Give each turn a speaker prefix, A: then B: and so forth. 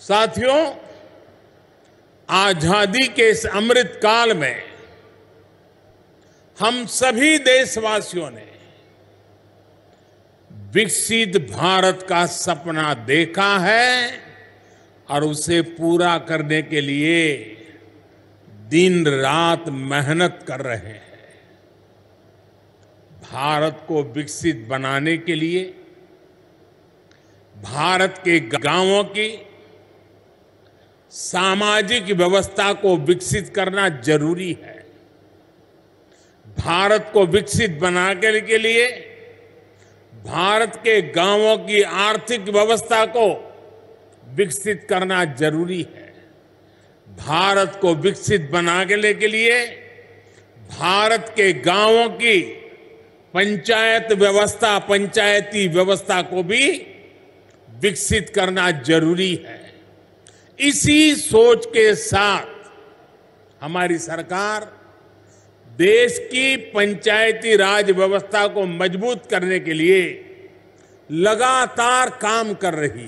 A: साथियों आजादी के इस अमृत काल में हम सभी देशवासियों ने विकसित भारत का सपना देखा है और उसे पूरा करने के लिए दिन रात मेहनत कर रहे हैं भारत को विकसित बनाने के लिए भारत के गांवों की सामाजिक व्यवस्था को विकसित करना जरूरी है भारत को विकसित बनाने के लिए भारत के गांवों की आर्थिक व्यवस्था को विकसित करना जरूरी है भारत को विकसित बनाने के लिए भारत के गांवों की पंचायत व्यवस्था पंचायती व्यवस्था को भी विकसित करना जरूरी है इसी सोच के साथ हमारी सरकार देश की पंचायती राज व्यवस्था को मजबूत करने के लिए लगातार काम कर रही है